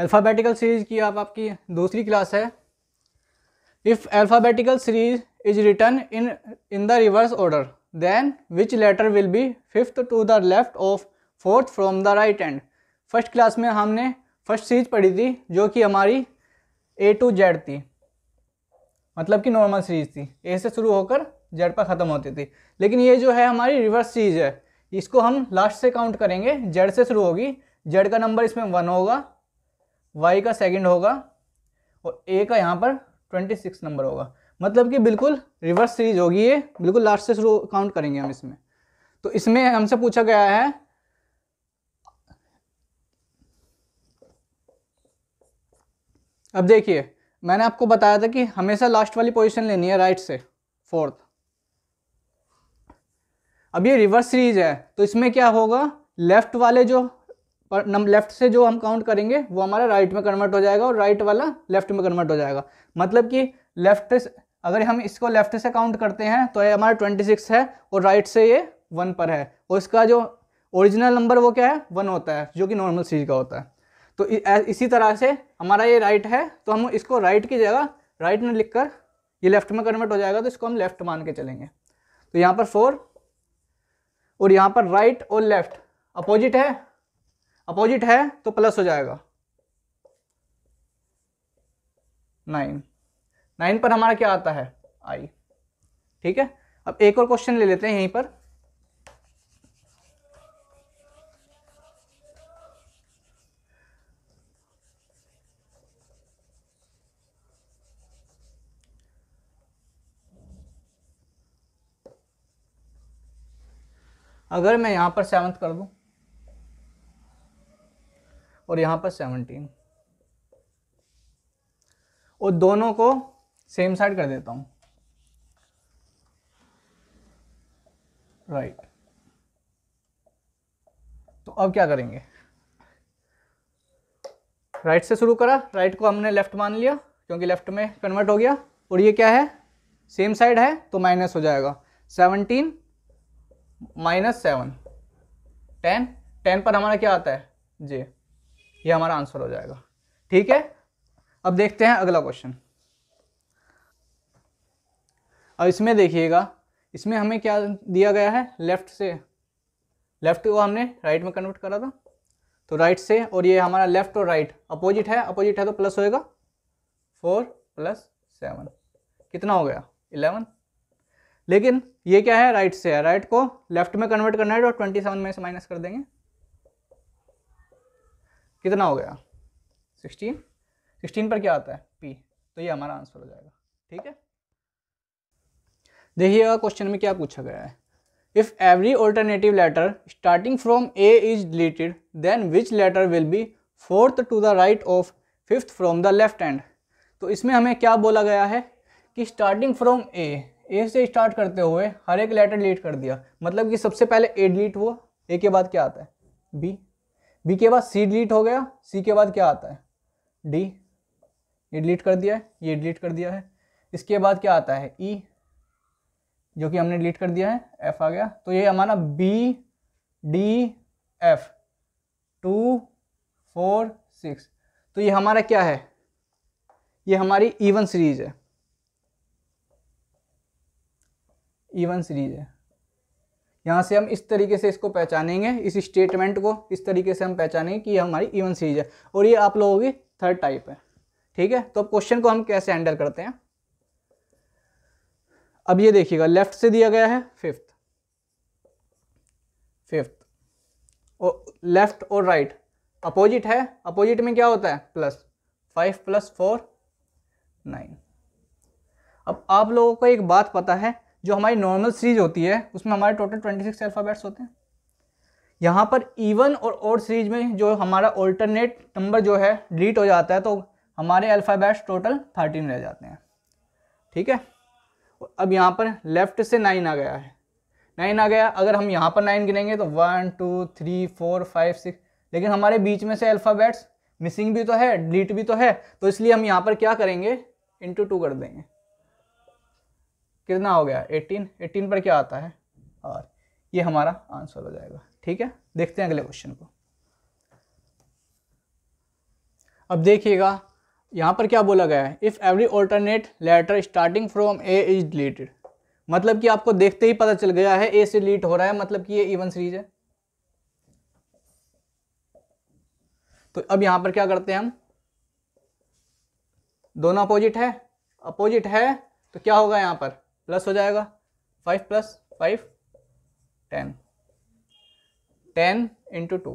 Alphabetical series की आप आपकी दूसरी क्लास है if alphabetical series is written in in the reverse order then which letter will be fifth to the left of fourth from the right end first class में हमने first series पढ़ी थी जो कि हमारी ए टू जेड थी मतलब कि नॉर्मल सीरीज थी ए से शुरू होकर जेड पर ख़त्म होती थी लेकिन ये जो है हमारी रिवर्स सीरीज है इसको हम लास्ट से काउंट करेंगे जेड से शुरू होगी जेड का नंबर इसमें वन होगा वाई का सेकंड होगा और ए का यहाँ पर ट्वेंटी सिक्स नंबर होगा मतलब कि बिल्कुल रिवर्स सीरीज होगी ये बिल्कुल लास्ट से शुरू काउंट करेंगे हम इसमें तो इसमें हमसे पूछा गया है अब देखिए मैंने आपको बताया था कि हमेशा लास्ट वाली पोजीशन लेनी है राइट से फोर्थ अब ये रिवर्स सीरीज है तो इसमें क्या होगा लेफ्ट वाले जो पर नम लेफ्ट से जो हम काउंट करेंगे वो हमारा राइट में कन्वर्ट हो जाएगा और राइट वाला लेफ्ट में कन्वर्ट हो जाएगा मतलब कि लेफ्ट अगर हम इसको लेफ्ट से काउंट करते हैं तो ये हमारा ट्वेंटी सिक्स है और राइट से ये वन पर है और इसका जो ओरिजिनल नंबर वो क्या है वन होता है जो कि नॉर्मल सीरीज का होता है तो इसी तरह से हमारा ये राइट है तो हम इसको राइट की जगह राइट में लिख कर ये लेफ्ट में कन्वर्ट हो जाएगा तो इसको हम लेफ्ट मान के चलेंगे तो यहाँ पर फोर और यहाँ पर राइट और लेफ्ट अपोजिट है अपोजिट है तो प्लस हो जाएगा नाइन नाइन पर हमारा क्या आता है आई ठीक है अब एक और क्वेश्चन ले लेते हैं यहीं पर अगर मैं यहां पर सेवंथ कर दूं और यहाँ पर सेवनटीन और दोनों को सेम साइड कर देता हूँ राइट right. तो अब क्या करेंगे राइट right से शुरू करा राइट right को हमने लेफ्ट मान लिया क्योंकि लेफ्ट में कन्वर्ट हो गया और ये क्या है सेम साइड है तो माइनस हो जाएगा seventeen minus seven ten ten पर हमारा क्या आता है जे ये हमारा आंसर हो जाएगा ठीक है अब देखते हैं अगला क्वेश्चन अब इसमें देखिएगा इसमें हमें क्या दिया गया है लेफ्ट से लेफ्ट को हमने राइट में कन्वर्ट करा था तो राइट से और ये हमारा लेफ्ट और राइट अपोजिट है अपोजिट है तो प्लस होएगा फोर प्लस सेवन कितना हो गया इलेवन लेकिन ये क्या है राइट से है राइट को लेफ्ट में कन्वर्ट करना है और ट्वेंटी सेवन में से माइनस कर देंगे कितना हो गया सिक्सटीन सिक्सटीन पर क्या आता है पी तो ये हमारा आंसर हो जाएगा ठीक है देखिएगा क्वेश्चन में क्या पूछा गया है if every alternative letter starting from A is deleted then which letter will be fourth to the right of fifth from the left end तो इसमें हमें क्या बोला गया है कि स्टार्टिंग फ्रॉम ए ए से स्टार्ट करते हुए हर एक लेटर डिलीट कर दिया मतलब कि सबसे पहले ए डिलीट हुआ ए के बाद क्या आता है बी बी के बाद सी डिलीट हो गया सी के बाद क्या आता है डी ये डिलीट कर दिया है ये डिलीट कर दिया है इसके बाद क्या आता है ई e, जो कि हमने डिलीट कर दिया है एफ आ गया तो ये हमारा B D F two four six तो ये हमारा क्या है ये हमारी ईवन सीरीज है ईवन सीरीज है यहाँ से हम इस तरीके से इसको पहचानेंगे इस स्टेटमेंट को इस तरीके से हम पहचानेंगे कि ये हमारी इवन सीरीज है और ये आप लोगों की थर्ड टाइप है ठीक है तो अब क्वेश्चन को हम कैसे हैंडल करते हैं अब ये देखिएगा लेफ्ट से दिया गया है फिफ्थ फिफ्थ और लेफ्ट और राइट अपोजिट है अपोजिट में क्या होता है plus five plus four nine अब आप लोगों को एक बात पता है जो हमारी नॉर्मल सीरीज होती है उसमें हमारे टोटल ट्वेंटी सिक्स अल्फ़ाबेट्स होते हैं यहाँ पर इवन और ओड सीरीज में जो हमारा ऑल्टरनेट नंबर जो है डिलीट हो जाता है तो हमारे अल्फ़ाबेट्स टोटल थर्टीन रह जाते हैं ठीक है अब यहाँ पर लेफ़्ट से नाइन आ गया है नाइन आ गया अगर हम यहाँ पर नाइन गिनेंगे तो one two three four five six लेकिन हमारे बीच में से अल्फ़ाबेट्स मिसिंग भी तो है डिलीट भी तो है तो इसलिए हम यहाँ पर क्या करेंगे इंटू टू कर देंगे कितना हो गया 18 18 पर क्या आता है आर ये हमारा आंसर हो जाएगा ठीक है देखते हैं अगले क्वेश्चन को अब देखिएगा यहाँ पर क्या बोला गया है if every alternate letter starting from A is deleted मतलब कि आपको देखते ही पता चल गया है ए से डिलीट हो रहा है मतलब कि ये इवन सीरीज है तो अब यहां पर क्या करते हैं हम दोनों अपोजिट है अपोजिट है तो क्या होगा यहां पर प्लस हो जाएगा five plus five ten ten into two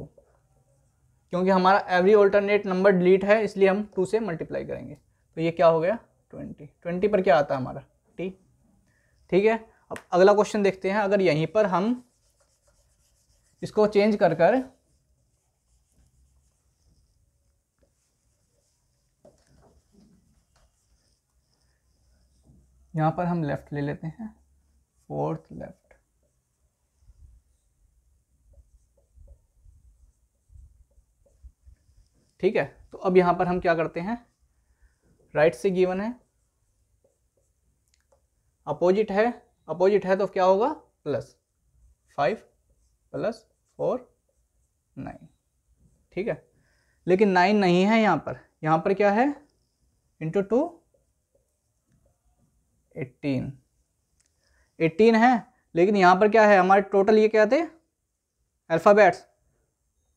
क्योंकि हमारा एवरी ऑल्टरनेट नंबर डिलीट है इसलिए हम टू से मल्टीप्लाई करेंगे तो ये क्या हो गया ट्वेंटी ट्वेंटी पर क्या आता है हमारा टी ठीक है अब अगला क्वेश्चन देखते हैं अगर यहीं पर हम इसको चेंज कर कर यहाँ पर हम लेफ़्ट ले लेते हैं फोर्थ लेफ़्ट ठीक है तो अब यहाँ पर हम क्या करते हैं राइट से गिवन है अपोजिट है अपोजिट है तो क्या होगा plus five plus four nine ठीक है लेकिन नाइन नहीं है यहाँ पर यहाँ पर क्या है इंटू टू एट्टीन एट्टीन है लेकिन यहाँ पर क्या है हमारे टोटल ये क्या थे अल्फ़ाबेट्स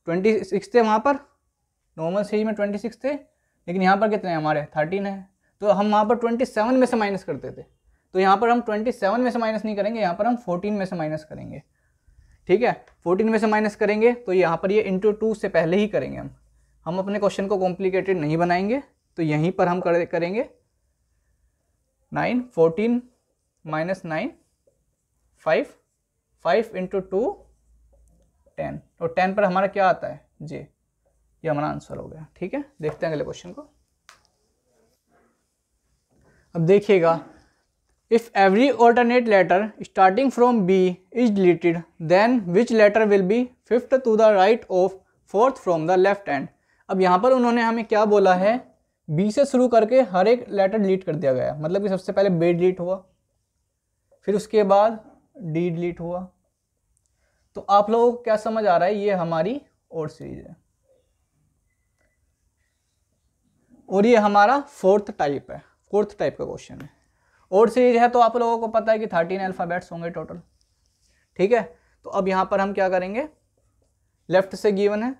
ट्वेंटी सिक्स थे वहाँ पर नॉर्मल सीरीज में ट्वेंटी सिक्स थे लेकिन यहाँ पर कितने हैं हमारे थर्टीन है तो हम वहाँ पर ट्वेंटी सेवन में से माइनस करते थे तो यहाँ पर हम ट्वेंटी सेवन में से माइनस नहीं करेंगे यहाँ पर हम फोर्टीन में से माइनस करेंगे ठीक है फोर्टीन में से माइनस करेंगे तो यहाँ पर ये इंटू टू से पहले ही करेंगे हम हम अपने क्वेश्चन को कॉम्प्लिकेटेड नहीं बनाएंगे तो यहीं पर हम करेंगे nine fourteen minus nine five five into two ten और तो टेन पर हमारा क्या आता है जे ये हमारा आंसर हो गया ठीक है देखते हैं अगले क्वेश्चन को अब देखिएगा if every alternate letter starting from B is deleted then which letter will be fifth to the right of fourth from the left end अब यहाँ पर उन्होंने हमें क्या बोला है बी से शुरू करके हर एक लेटर डिलीट कर दिया गया मतलब कि सबसे पहले बे डिलीट हुआ फिर उसके बाद डी डिलीट हुआ तो आप लोगों को क्या समझ आ रहा है ये हमारी और सीरीज है और ये हमारा फोर्थ टाइप है फोर्थ टाइप का क्वेश्चन है और सीरीज है तो आप लोगों को पता है कि थर्टीन अल्फ़ाबेट्स होंगे टोटल ठीक है तो अब यहाँ पर हम क्या करेंगे लेफ्ट से गिवन है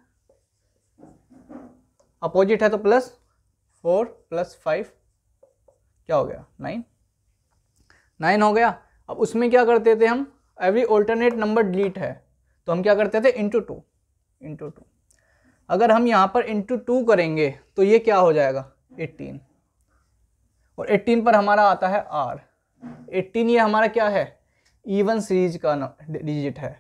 अपोजिट है तो प्लस फोर प्लस फाइव क्या हो गया नाइन नाइन हो गया अब उसमें क्या करते थे हम एवरी ऑल्टरनेट नंबर डिलीट है तो हम क्या करते थे इंटू टू इंटू टू अगर हम यहाँ पर इंटू टू करेंगे तो ये क्या हो जाएगा एट्टीन और एट्टीन पर हमारा आता है आर एट्टीन ये हमारा क्या है ईवन सीरीज का डिजिट है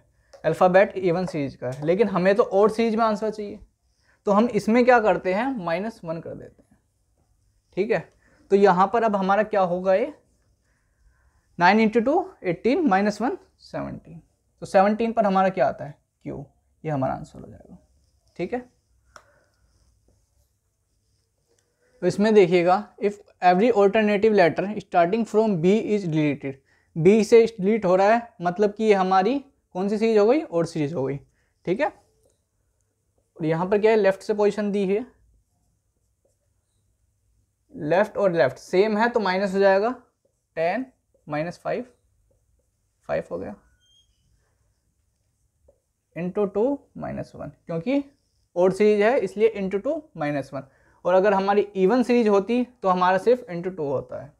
अल्फ़ाबेट ईवन सीरीज का है लेकिन हमें तो और सीरीज में आंसर चाहिए तो हम इसमें क्या करते हैं माइनस वन कर देते हैं ठीक है तो यहाँ पर अब हमारा क्या होगा ये nine into two eighteen minus one seventeen तो सेवनटीन पर हमारा क्या आता है क्यू ये हमारा आंसर हो जाएगा ठीक है तो इसमें देखिएगा if every alternative letter starting from B is deleted B से डिलीट हो रहा है मतलब कि ये हमारी कौन सी सीरीज हो गई और सीरीज हो गई ठीक है और यहाँ पर क्या है लेफ्ट से पोजिशन दी है लेफ्ट और लेफ्ट सेम है तो माइनस हो जाएगा टेन माइनस फाइव फाइव हो गया इंटू टू माइनस वन क्योंकि और सीरीज है इसलिए इंटू टू माइनस वन और अगर हमारी इवन सीरीज होती तो हमारा सिर्फ इंटू टू होता है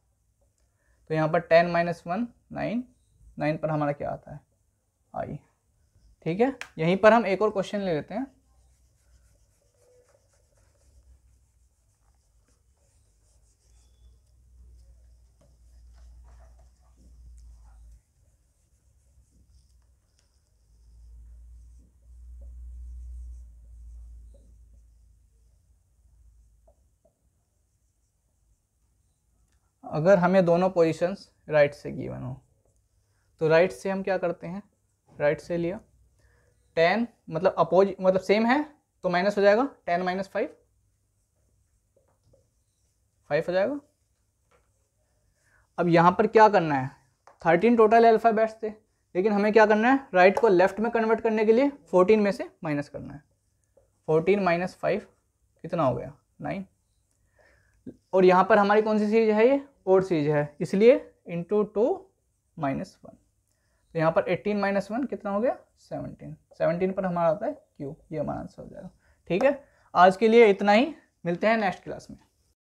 तो यहाँ पर ten minus one nine nine पर हमारा क्या आता है आई ठीक है यहीं पर हम एक और क्वेश्चन ले लेते हैं अगर हमें दोनों पोजीशंस राइट से गिवन हो तो राइट से हम क्या करते हैं राइट से लिया टेन मतलब अपोज मतलब सेम है तो माइनस हो जाएगा टेन माइनस फाइव फाइव हो जाएगा अब यहाँ पर क्या करना है थर्टीन टोटल अल्फ़ाबेट्स थे लेकिन हमें क्या करना है राइट को लेफ्ट में कन्वर्ट करने के लिए फोर्टीन में से माइनस करना है फोर्टीन माइनस फाइव कितना हो गया नाइन और यहाँ पर हमारी कौन सी सीरीज है ये फोर सीज है इसलिए इंटू टू माइनस वन तो यहाँ पर एट्टीन माइनस वन कितना हो गया सेवनटीन सेवनटीन पर हमारा आता है क्यू ये हमारा आंसर हो जाएगा ठीक है आज के लिए इतना ही मिलते हैं नेक्स्ट क्लास में